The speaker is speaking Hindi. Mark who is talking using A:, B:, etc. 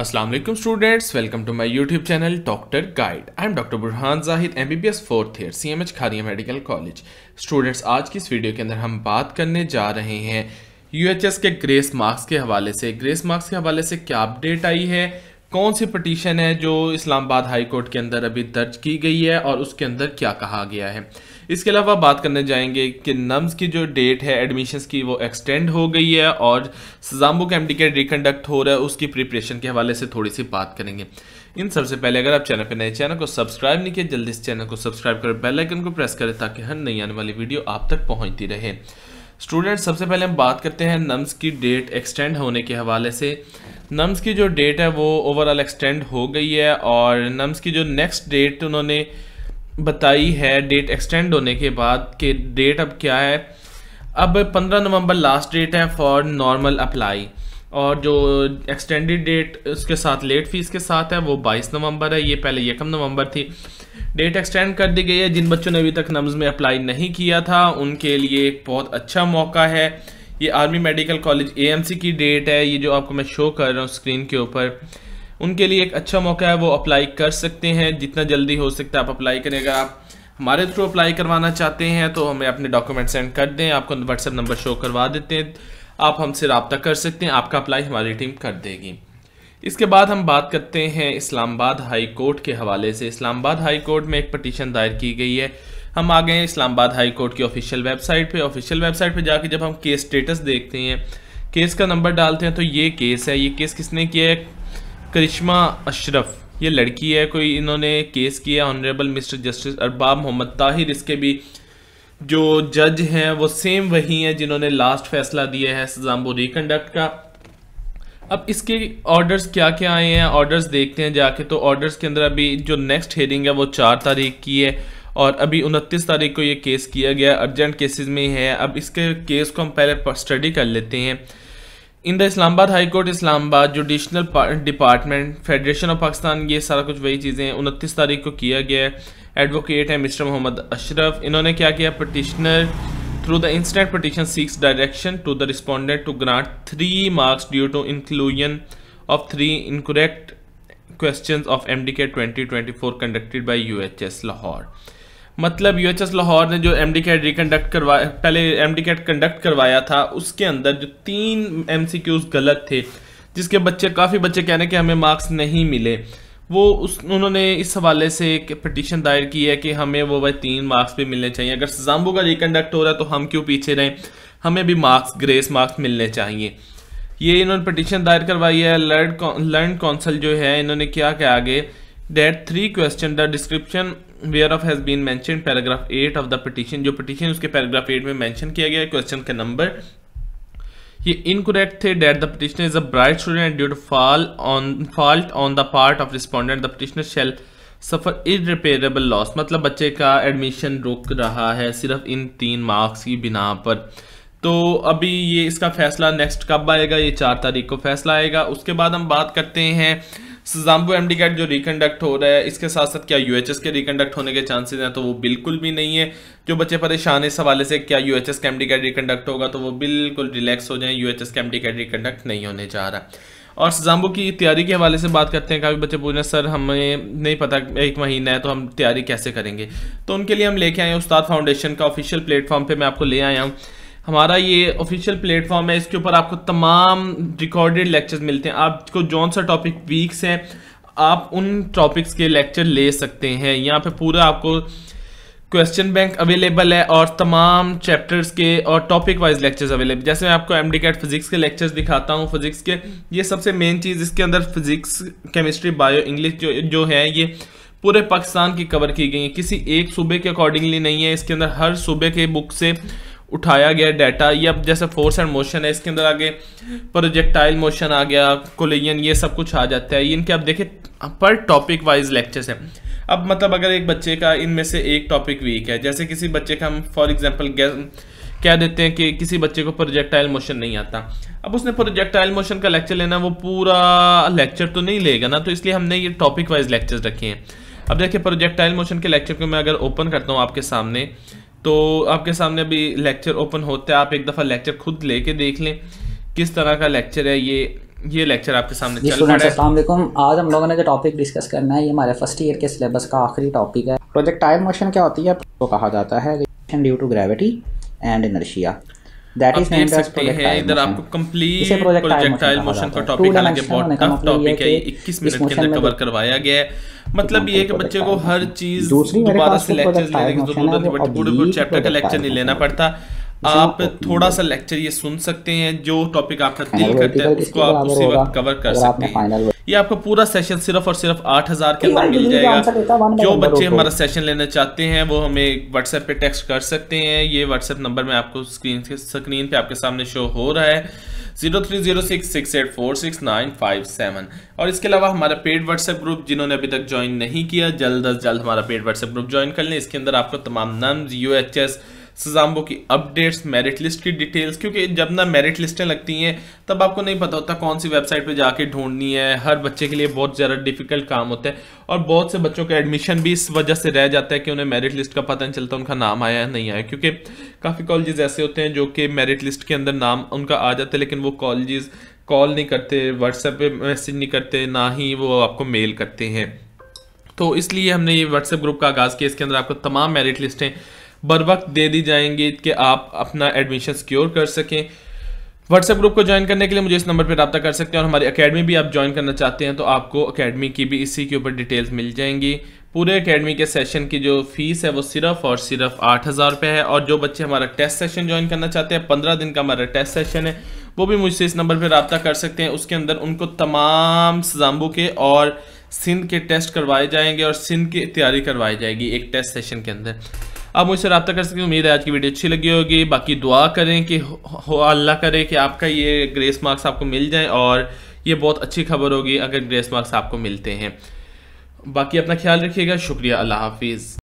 A: Aslam students welcome to my YouTube channel doctor guide I am doctor Burhan Zahid M B B S fourth year C M H Kharian medical college students आज की इस वीडियो के अंदर हम बात करने जा रहे हैं यू एच एस के ग्रेस मार्क्स के हवाले से ग्रेस मार्क्स के हवाले से क्या अपडेट आई है कौन सी पटिशन है जो इस्लामाबाद हाई कोर्ट के अंदर अभी दर्ज की गई है और उसके अंदर क्या कहा गया है इसके अलावा बात करने जाएंगे कि नम्स की जो डेट है एडमिशन की वो एक्सटेंड हो गई है और सजाम्बो कैम्प टिकट रिकंडक्ट हो रहा है उसकी प्रिपरेशन के हवाले से थोड़ी सी बात करेंगे इन सबसे पहले अगर आप चैनल पर नए चैनल को सब्सक्राइब नहीं किया जल्दी इस चैनल को सब्सक्राइब कर बेलाइकन को प्रेस करें ताकि हर नई आने वाली वीडियो आप तक पहुँचती रहे स्टूडेंट सबसे पहले हम बात करते हैं नम्स की डेट एक्सटेंड होने के हवाले से नम्स की जो डेट है वो ओवरऑल एक्सटेंड हो गई है और नम्स की जो नेक्स्ट डेट उन्होंने बताई है डेट एक्सटेंड होने के बाद कि डेट अब क्या है अब 15 नवंबर लास्ट डेट है फॉर नॉर्मल अप्लाई और जो एक्सटेंडेड डेट उसके साथ लेट फीस के साथ है वो 22 नवंबर है ये पहले यकम नवंबर थी डेट एक्सटेंड कर दी गई है जिन बच्चों ने अभी तक नम्स में अप्लाई नहीं किया था उनके लिए एक बहुत अच्छा मौका है ये आर्मी मेडिकल कॉलेज ए की डेट है ये जो आपको मैं शो कर रहा हूँ स्क्रीन के ऊपर उनके लिए एक अच्छा मौका है वो अप्लाई कर सकते हैं जितना जल्दी हो सकता है आप अप्लाई करें अगर आप हमारे थ्रू अप्लाई करवाना चाहते हैं तो हमें अपने डॉक्यूमेंट सेंड कर दें आपको व्हाट्सअप नंबर शो करवा देते हैं आप हमसे रबता कर सकते हैं आपका अप्लाई हमारी टीम कर देगी इसके बाद हम बात करते हैं इस्लामाबाद हाई कोर्ट के हवाले से इस्लामाबाद हाई कोर्ट में एक पटिशन दायर की गई है हम आ गए इस्लामाबाद हाई कोर्ट की ऑफिशियल वेबसाइट पे ऑफिशियल वेबसाइट पे जाके जब हम केस स्टेटस देखते हैं केस का नंबर डालते हैं तो ये केस है ये केस किसने किया है करिश्मा अशरफ ये लड़की है कोई इन्होंने केस किया honourable Mister Justice Arbab Mohammad Tahir इसके भी जो जज हैं वो सेम वही हैं जिन्होंने लास्ट फैसला दिया है सजाम्बो रिकंडक्ट का अब इसके ऑर्डर्स क्या क्या आए हैं ऑर्डर्स देखते हैं जाके तो ऑर्डर्स के अंदर अभी जो नेक्स्ट हेरिंग है वो चार तारीख की है और अभी उनतीस तारीख को ये केस किया गया अर्जेंट केसेस में ही है अब इसके केस को हम पहले स्टडी कर लेते हैं in the Islamabad high court Islamabad judicial department federation of Pakistan ये सारा कुछ वही चीज़ें उनतीस तारीख को किया गया है एडवोकेट है मिस्टर मोहम्मद अशरफ इन्होंने क्या किया petitioner to the respondent to grant three marks due to to of three incorrect question of M D K twenty twenty four MDK 2024 U H S Lahore मतलब यू लाहौर ने जो एम डी कैट रिकंडक्ट करवाया पहले एम डी कैट कंडक्ट करवाया था उसके अंदर जो तीन एम सी क्यूज़ गलत थे जिसके बच्चे काफ़ी बच्चे कह रहे हैं कि हमें मार्क्स नहीं मिले वो उस उन्होंने इस हवाले से एक पटिशन दायर की है कि हमें वो भाई तीन मार्क्स भी मिलने चाहिए अगर जाम्बू का रिकंडक्ट हो रहा है तो हम क्यों पीछे रहें हमें भी मार्क्स ग्रेस मार्क्स मिलने चाहिए ये इन्होंने पटिशन दायर करवाई है लर्न लर्न कौंसल जो है इन्होंने क्या क्या आगे that three question the description whereof has been mentioned paragraph 8 of the petition जो petition उसके paragraph 8 में mention किया गया है question का number ये इनकोरेक्ट थे that the petitioner is a bright student due to fall on fault on the part of respondent the petitioner shall suffer irreparable loss मतलब बच्चे का एडमिशन रुक रहा है सिर्फ इन तीन मार्क्स की बिना पर तो अभी ये इसका फैसला नेक्स्ट कब आएगा ये चार तारीख को फैसला आएगा उसके बाद हम बात करते हैं सजाम्बू एम डी जो रिकंडक्ट हो रहा है इसके साथ साथ क्या यू के रिकंडक्ट होने के चांसेज हैं तो वो बिल्कुल भी नहीं है जो बच्चे परेशान इस हवाले से क्या U H S D CAT reconduct होगा तो वो बिल्कुल रिलैक्स हो जाए U H S D CAT reconduct नहीं होने जा रहा और सज़ाम्बू की तैयारी के हवाले से बात करते हैं काफ़ी बच्चे पूछ रहे हैं सर हमें नहीं पता एक महीना है तो हम तैयारी कैसे करेंगे तो उनके लिए हम लेके आए हैं उस्ताद फाउंडेशन का ऑफिशियल प्लेटफॉर्म पे मैं आपको ले आया हूँ हमारा ये ऑफिशियल प्लेटफॉर्म है इसके ऊपर आपको तमाम रिकॉर्डेड लेक्चर्स मिलते हैं आपको जौन सा टॉपिक वीक्स है आप उन टॉपिक्स के लेक्चर ले सकते हैं यहाँ पे पूरा आपको क्वेश्चन बैंक अवेलेबल है और तमाम चैप्टर्स के और टॉपिक वाइज लेक्चर्स अवेलेबल जैसे मैं आपको एम डी कैट फिजिक्स के लेक्चर्स दिखाता हूँ फिजिक्स के ये सबसे मेन चीज़ इसके अंदर फिजिक्स केमिस्ट्री बायो इंग्लिश जो जो है ये पूरे पाकिस्तान की कवर की गई है किसी एक सूबे के अकॉर्डिंगली नहीं है इसके अंदर हर सूबे के बुक से उठाया गया डाटा ये अब जैसे फोर्स एंड मोशन है इसके अंदर आगे प्रोजेक्टाइल मोशन आ गया कोलिजन ये सब कुछ आ जाता है इनके आप देखें पर टॉपिक वाइज लेक्चर्स हैं अब मतलब अगर एक बच्चे का इनमें से एक टॉपिक वीक है जैसे किसी बच्चे का हम फॉर एग्जाम्पल कह देते हैं कि किसी बच्चे को प्रोजेक्टाइल मोशन नहीं आता अब उसने प्रोजेक्टाइल मोशन का लेक्चर लेना वो पूरा लेक्चर तो नहीं लेगा ना तो इसलिए हमने ये टॉपिक वाइज लेक्चर्स रखे हैं अब देखिए प्रोजेक्टाइल मोशन के लेक्चर को मैं अगर ओपन करता हूँ आपके सामने तो आपके सामने अभी लेक्चर ओपन होता है आप एक दफ़ा लेक्चर खुद लेके देख लें किस तरह का लेक्चर है ये ये लेक्चर आपके सामने चल रहा है अस्सलाम आज हम लोगों ने जो टॉपिक डिस्कस करना है ये हमारे फर्स्ट ईयर के सिलेबस का आखिरी टॉपिक है प्रोजेक्टाइल मोशन क्या होती है तो कहा जाता है due to gravity and inertia that is named as projectile इधर आपको कंप्लीट प्रोजेक्टाइल मोशन का टॉपिक बहुत टफ टॉपिक है 21 मिनट के अंदर कवर करवाया गया है तो मतलब ये कि तो बच्चे को हर चीज दोबारा से लेक्चर तो लेने की जरूरत नहीं पड़ती पूरे पूरे चैप्टर का लेक्चर नहीं लेना पड़ता आप थोड़ा सा लेक्चर ये सुन सकते हैं जो टॉपिक आपका दिल करता है उसको आप उसी वक्त कवर कर सकते हैं ये आपको पूरा सेशन सिर्फ और सिर्फ आठ हज़ार के अंदर मिल जाएगा जो बच्चे हमारा सेशन लेना चाहते हैं वो हमें व्हाट्सएप पे टेक्स्ट कर सकते हैं ये व्हाट्सएप नंबर में आपको स्क्रीन स्क्रीन पे आपके सामने शो हो रहा है zero three zero six six eight four six nine five seven और इसके अलावा हमारा पेड व्हाट्सएप ग्रुप जिन्होंने अभी तक ज्वाइन नहीं किया जल्द अज जल्द हमारा पेड व्हाट्सएप ग्रुप ज्वाइन कर लें इसके अंदर आपको तमाम नम्स यू एच एस सजाम्बो की अपडेट्स मेरिट लिस्ट की डिटेल्स क्योंकि जब ना मेरिट लिस्टें लगती हैं तब आपको नहीं पता होता कौन सी वेबसाइट पे जाके ढूंढनी है हर बच्चे के लिए बहुत ज़्यादा डिफिकल्ट काम होता है और बहुत से बच्चों का एडमिशन भी इस वजह से रह जाता है कि उन्हें मेरिट लिस्ट का पता नहीं चलता उनका नाम आया है नहीं आया क्योंकि काफ़ी कॉलेज ऐसे होते हैं जो कि मेरिट लिस्ट के अंदर नाम उनका आ जाता है लेकिन वो कॉलेज कॉल नहीं करते व्हाट्सएप पर मैसेज नहीं करते ना ही वो आपको मेल करते हैं तो इसलिए हमने ये व्हाट्सएप ग्रुप का आगाज़ किया इसके अंदर आपको तमाम मेरिट लिस्टें बर वक्त दे दी जाएंगी कि आप अपना एडमिशन सिक्योर कर सकें व्हाट्सएप ग्रुप को ज्वाइन करने के लिए मुझे इस नंबर पर रबा कर सकते हैं और हमारी अकेडमी भी आप ज्वाइन करना चाहते हैं तो आपको अकेडमी की भी इसी के ऊपर डिटेल्स मिल जाएंगी पूरे अकेडमी के सेशन की जो फीस है वो सिर्फ और सिर्फ आठ हज़ार रुपये है और जो बच्चे हमारा टेस्ट सेशन ज्वाइन करना चाहते हैं पंद्रह दिन का हमारा टेस्ट सेशन है वो भी मुझसे इस नंबर पर रबता कर सकते हैं उसके अंदर उनको तमाम सजाम्बू के और सिंध के टेस्ट करवाए जाएंगे और सिंध की तैयारी करवाई जाएगी एक टेस्ट सेशन के अंदर आप मुझसे रब्ता कर सकते हैं उम्मीद है आज की वीडियो अच्छी लगी होगी बाकी दुआ करें कि हो अल्लाह करे कि आपका ये ग्रेस मार्क्स आपको मिल जाए और ये बहुत अच्छी खबर होगी अगर ग्रेस मार्क्स आपको मिलते हैं बाकी अपना ख्याल रखिएगा शुक्रिया अल्लाह हाफिज़